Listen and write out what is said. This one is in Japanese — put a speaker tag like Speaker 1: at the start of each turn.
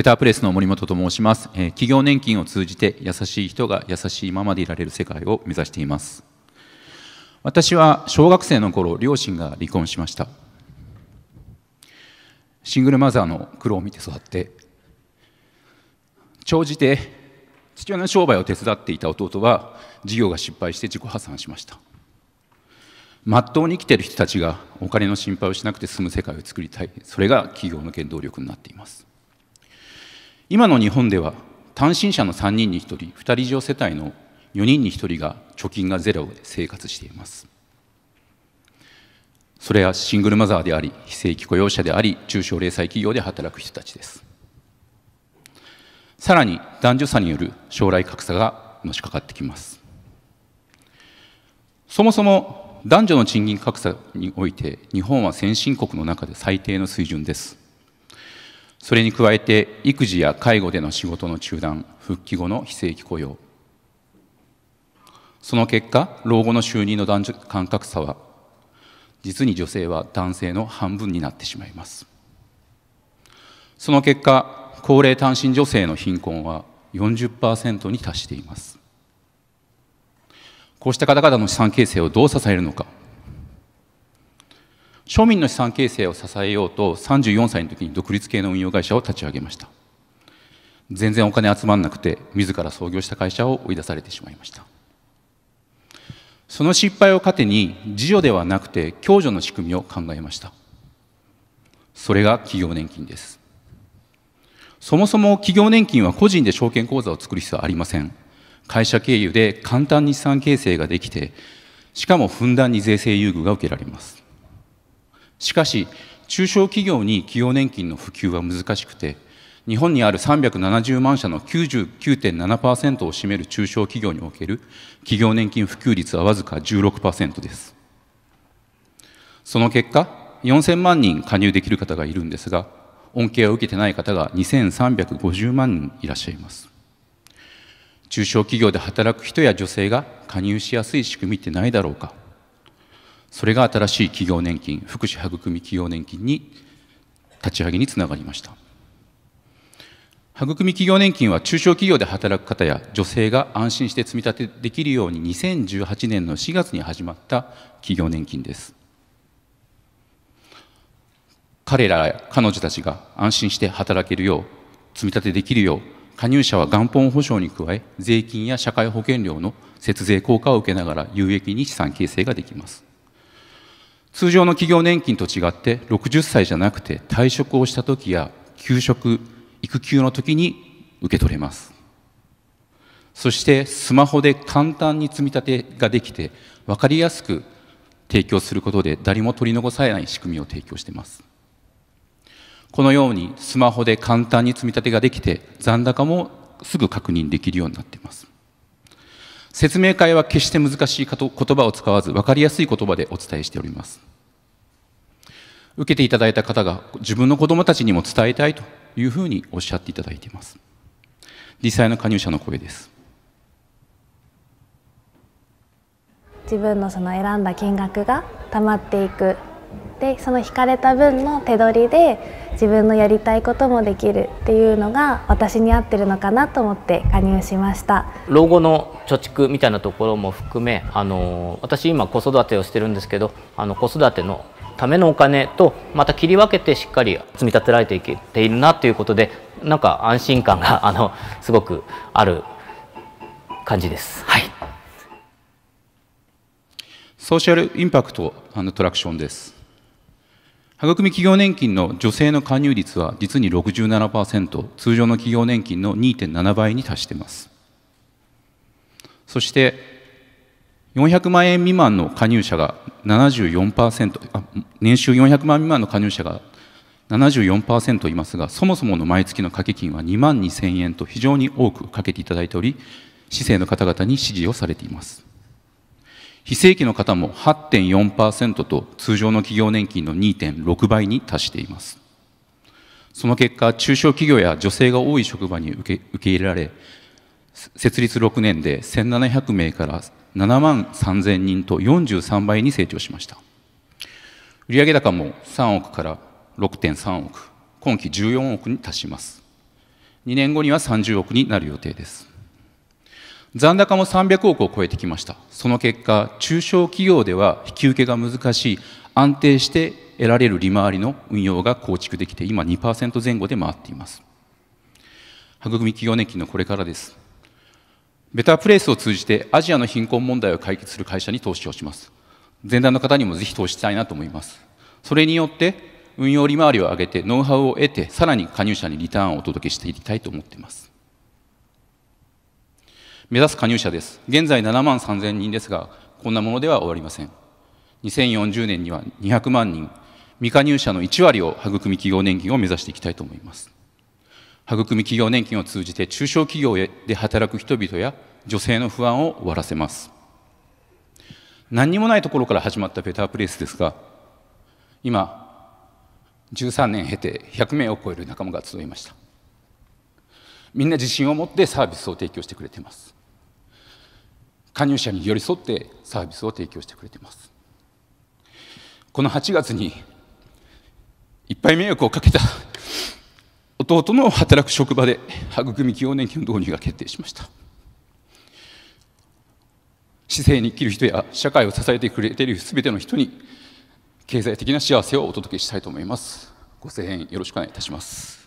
Speaker 1: ベタープレスの森本と申します、えー、企業年金を通じて優しい人が優しいままでいられる世界を目指しています私は小学生の頃両親が離婚しましたシングルマザーの苦労を見て育って長じて父親の商売を手伝っていた弟は事業が失敗して自己破産しましたまっとうに生きている人たちがお金の心配をしなくて済む世界を作りたいそれが企業の原動力になっています今の日本では単身者の3人に1人2人以上世帯の4人に1人が貯金がゼロで生活していますそれはシングルマザーであり非正規雇用者であり中小零細企業で働く人たちですさらに男女差による将来格差がのしかかってきますそもそも男女の賃金格差において日本は先進国の中で最低の水準ですそれに加えて育児や介護での仕事の中断復帰後の非正規雇用その結果老後の収入の男女間格差は実に女性は男性の半分になってしまいますその結果高齢単身女性の貧困は40%に達していますこうした方々の資産形成をどう支えるのか庶民の資産形成を支えようと34歳の時に独立系の運用会社を立ち上げました全然お金集まんなくて自ら創業した会社を追い出されてしまいましたその失敗を糧に自助ではなくて共助の仕組みを考えましたそれが企業年金ですそもそも企業年金は個人で証券口座を作る必要はありません会社経由で簡単に資産形成ができてしかもふんだんに税制優遇が受けられますしかし中小企業に企業年金の普及は難しくて日本にある370万社の99.7%を占める中小企業における企業年金普及率はわずか16%ですその結果4000万人加入できる方がいるんですが恩恵を受けてない方が2350万人いらっしゃいます中小企業で働く人や女性が加入しやすい仕組みってないだろうかそれが新しい企業年金福祉育み企業年金に立ち上げにつながりました育み企業年金は中小企業で働く方や女性が安心して積み立てできるように2018年の4月に始まった企業年金です彼らや彼女たちが安心して働けるよう積み立てできるよう加入者は元本保証に加え税金や社会保険料の節税効果を受けながら有益に資産形成ができます通常の企業年金と違って60歳じゃなくて退職をした時や休職育休の時に受け取れますそしてスマホで簡単に積み立てができて分かりやすく提供することで誰も取り残されない仕組みを提供していますこのようにスマホで簡単に積み立てができて残高もすぐ確認できるようになっています説明会は決して難しい言葉を使わず分かりやすい言葉でお伝えしております受けていただいた方が自分の子どもたちにも伝えたいというふうにおっしゃっていただいています実際の加入者の声です自分のその選んだ金額がたまっていくでその引かれた分の手取りで自分のやりたいこともできるっていうのが私に合ってるのかなと思って加入しました老後の貯蓄みたいなところも含めあの私今子育てをしてるんですけどあの子育てのためのお金とまた切り分けてしっかり積み立てられていけているなということでなんか安心感があのすごくある感じです。はいソーシャルインパクトアトラクションです育み企業年金の女性の加入率は実に67%、通常の企業年金の2.7倍に達しています。そして、400万円未満の加入者が74%あ、年収400万未満の加入者が74%いますが、そもそもの毎月の掛け金は2万2000円と非常に多くかけていただいており、市政の方々に支持をされています。非正規の方も8.4%と通常の企業年金の2.6倍に達しています。その結果、中小企業や女性が多い職場に受け受け入れられ、設立6年で1700名から7万3000人と43倍に成長しました。売上高も3億から6.3億、今期14億に達します。2年後には30億になる予定です。残高も300億を超えてきましたその結果中小企業では引き受けが難しい安定して得られる利回りの運用が構築できて今2%前後で回っています育み企業年金のこれからですベタープレイスを通じてアジアの貧困問題を解決する会社に投資をします前段の方にもぜひ投資したいなと思いますそれによって運用利回りを上げてノウハウを得てさらに加入者にリターンをお届けしていきたいと思っています目指す加入者です。現在7万3000人ですが、こんなものでは終わりません。2040年には200万人、未加入者の1割を育み企業年金を目指していきたいと思います。育み企業年金を通じて中小企業で働く人々や女性の不安を終わらせます。何にもないところから始まったベタープレイスですが、今、13年経て100名を超える仲間が集いました。みんな自信を持ってサービスを提供してくれています。加入者に寄り添ってサービスを提供してくれていますこの8月にいっぱい迷惑をかけた弟の働く職場で育み起用年金の導入が決定しました市政に生きる人や社会を支えてくれている全ての人に経済的な幸せをお届けしたいと思いますご声援よろしくお願いいたします